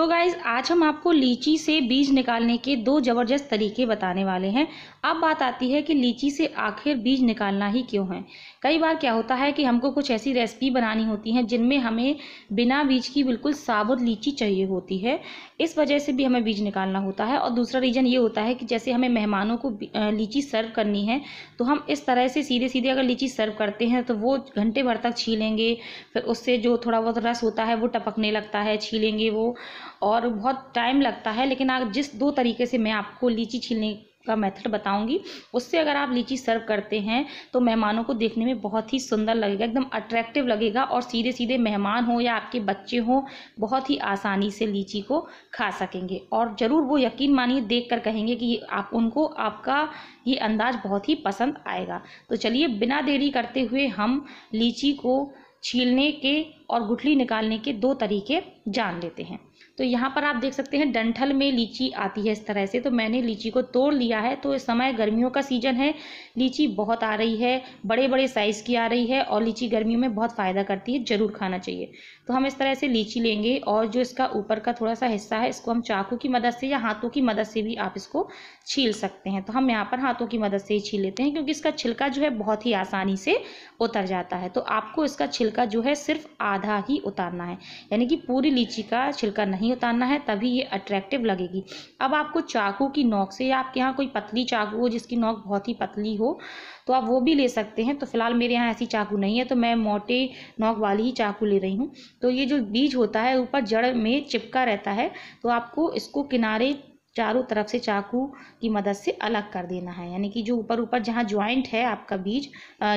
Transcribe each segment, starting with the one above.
तो गाइज आज हम आपको लीची से बीज निकालने के दो ज़बरदस्त तरीके बताने वाले हैं अब बात आती है कि लीची से आखिर बीज निकालना ही क्यों है कई बार क्या होता है कि हमको कुछ ऐसी रेसिपी बनानी होती है जिनमें हमें बिना बीज की बिल्कुल साबुत लीची चाहिए होती है इस वजह से भी हमें बीज निकालना होता है और दूसरा रीज़न ये होता है कि जैसे हमें मेहमानों को लीची सर्व करनी है तो हम इस तरह से सीधे सीधे अगर लीची सर्व करते हैं तो वो घंटे भर तक छीलेंगे फिर उससे जो थोड़ा बहुत रस होता है वो टपकने लगता है छीलेंगे वो और बहुत टाइम लगता है लेकिन आप जिस दो तरीके से मैं आपको लीची छीलने का मेथड बताऊंगी उससे अगर आप लीची सर्व करते हैं तो मेहमानों को देखने में बहुत ही सुंदर लगेगा एकदम अट्रैक्टिव लगेगा और सीधे सीधे मेहमान हो या आपके बच्चे हो बहुत ही आसानी से लीची को खा सकेंगे और ज़रूर वो यकीन मानिए देख कर कहेंगे कि आप उनको आपका ये अंदाज बहुत ही पसंद आएगा तो चलिए बिना देरी करते हुए हम लीची को छीलने के और गुठली निकालने के दो तरीके जान लेते हैं तो यहाँ पर आप देख सकते हैं डंठल में लीची आती है इस तरह से तो मैंने लीची को तोड़ लिया है तो इस समय गर्मियों का सीजन है लीची बहुत आ रही है बड़े बड़े साइज़ की आ रही है और लीची गर्मियों में बहुत फ़ायदा करती है ज़रूर खाना चाहिए तो हम इस तरह से लीची लेंगे और जो इसका ऊपर का थोड़ा सा हिस्सा है इसको हम चाकू की मदद से या हाथों की मदद से भी आप इसको छील सकते हैं तो हम यहाँ पर हाथों की मदद से ही छील लेते हैं क्योंकि इसका छिलका जो है बहुत ही आसानी से उतर जाता है तो आपको इसका छिलका जो है सिर्फ आधा ही उतारना है यानी कि पूरी लीची का छिलका नहीं नहीं उतारना है तभी ये अट्रैक्टिव लगेगी अब आपको चाकू की नोक से या आपके यहाँ कोई पतली चाकू हो जिसकी नोक बहुत ही पतली हो तो आप वो भी ले सकते हैं तो फिलहाल मेरे यहाँ ऐसी चाकू नहीं है तो मैं मोटे नोक वाली ही चाकू ले रही हूँ तो ये जो बीज होता है ऊपर जड़ में चिपका रहता है तो आपको इसको किनारे चारों तरफ से चाकू की मदद से अलग कर देना है यानी कि जो ऊपर ऊपर जहाँ ज्वाइंट है आपका बीज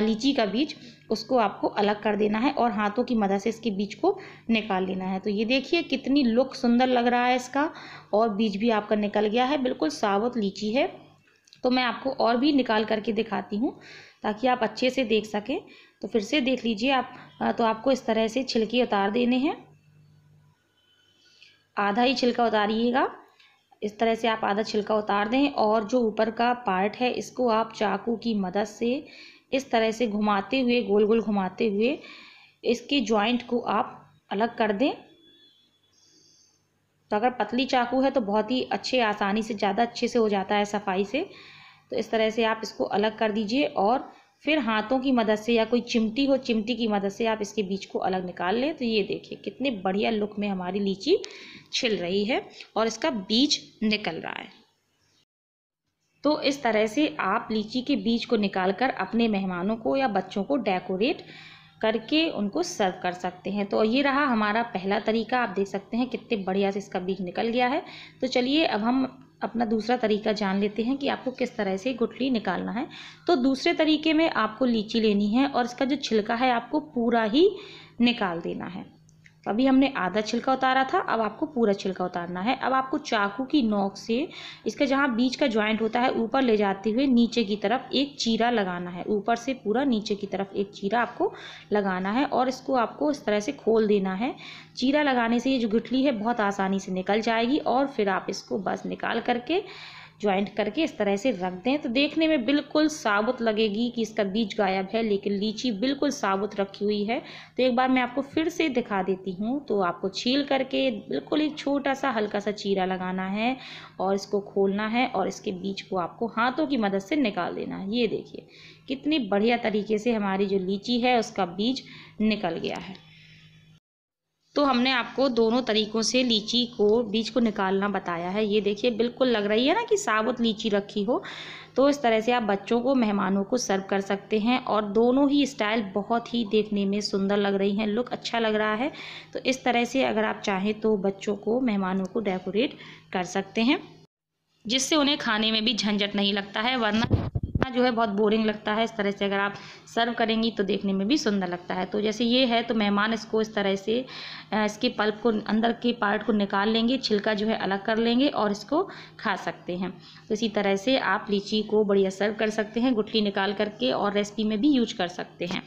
लीची का बीज उसको आपको अलग कर देना है और हाथों की मदद से इसके बीज को निकाल लेना है तो ये देखिए कितनी लुक सुंदर लग रहा है इसका और बीज भी आपका निकल गया है बिल्कुल सावत लीची है तो मैं आपको और भी निकाल करके दिखाती हूँ ताकि आप अच्छे से देख सकें तो फिर से देख लीजिए आप तो आपको इस तरह से छिलके उतार देने हैं आधा ही छिलका उतारिएगा इस तरह से आप आधा छिलका उतार दें और जो ऊपर का पार्ट है इसको आप चाकू की मदद से इस तरह से घुमाते हुए गोल गोल घुमाते हुए इसके जॉइंट को आप अलग कर दें तो अगर पतली चाकू है तो बहुत ही अच्छे आसानी से ज़्यादा अच्छे से हो जाता है सफाई से तो इस तरह से आप इसको अलग कर दीजिए और फिर हाथों की मदद से या कोई चिमटी हो चिमटी की मदद से आप इसके बीज को अलग निकाल लें तो ये देखिए कितने बढ़िया लुक में हमारी लीची छिल रही है और इसका बीज निकल रहा है तो इस तरह से आप लीची के बीज को निकालकर अपने मेहमानों को या बच्चों को डेकोरेट करके उनको सर्व कर सकते हैं तो ये रहा हमारा पहला तरीका आप देख सकते हैं कितने बढ़िया से इसका बीज निकल गया है तो चलिए अब हम अपना दूसरा तरीका जान लेते हैं कि आपको किस तरह से गुठली निकालना है तो दूसरे तरीके में आपको लीची लेनी है और इसका जो छिलका है आपको पूरा ही निकाल देना है अभी हमने आधा छिलका उतारा था अब आपको पूरा छिलका उतारना है अब आपको चाकू की नोक से इसका जहाँ बीच का ज्वाइंट होता है ऊपर ले जाते हुए नीचे की तरफ एक चीरा लगाना है ऊपर से पूरा नीचे की तरफ एक चीरा आपको लगाना है और इसको आपको इस तरह से खोल देना है चीरा लगाने से ये जो गुठली है बहुत आसानी से निकल जाएगी और फिर आप इसको बस निकाल करके ज्वाइंट करके इस तरह से रख दें तो देखने में बिल्कुल साबुत लगेगी कि इसका बीज गायब है लेकिन लीची बिल्कुल साबुत रखी हुई है तो एक बार मैं आपको फिर से दिखा देती हूँ तो आपको छील करके बिल्कुल एक छोटा सा हल्का सा चीरा लगाना है और इसको खोलना है और इसके बीज को आपको हाथों की मदद से निकाल देना है ये देखिए कितनी बढ़िया तरीके से हमारी जो लीची है उसका बीज निकल गया है तो हमने आपको दोनों तरीक़ों से लीची को बीज को निकालना बताया है ये देखिए बिल्कुल लग रही है ना कि साबुत लीची रखी हो तो इस तरह से आप बच्चों को मेहमानों को सर्व कर सकते हैं और दोनों ही स्टाइल बहुत ही देखने में सुंदर लग रही हैं लुक अच्छा लग रहा है तो इस तरह से अगर आप चाहें तो बच्चों को मेहमानों को डेकोरेट कर सकते हैं जिससे उन्हें खाने में भी झंझट नहीं लगता है वरना देखना जो है बहुत बोरिंग लगता है इस तरह से अगर आप सर्व करेंगी तो देखने में भी सुंदर लगता है तो जैसे ये है तो मेहमान इसको इस तरह से इसके पल्प को अंदर के पार्ट को निकाल लेंगे छिलका जो है अलग कर लेंगे और इसको खा सकते हैं तो इसी तरह से आप लीची को बढ़िया सर्व कर सकते हैं गुठली निकाल करके और रेसिपी में भी यूज कर सकते हैं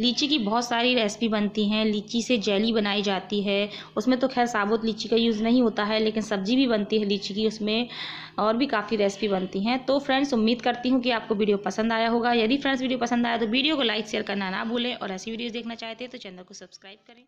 लीची की बहुत सारी रेसिपी बनती हैं लीची से जेली बनाई जाती है उसमें तो खैर साबुत लीची का यूज़ नहीं होता है लेकिन सब्जी भी बनती है लीची की उसमें और भी काफ़ी रेसिपी बनती हैं तो फ्रेंड्स उम्मीद करती हूँ कि आपको वीडियो पसंद आया होगा यदि फ्रेंड्स वीडियो पसंद आया तो वीडियो को लाइक शेयर करना ना भूलें और ऐसी वीडियोज़ देखना चाहते हैं तो चैनल को सब्सक्राइब करें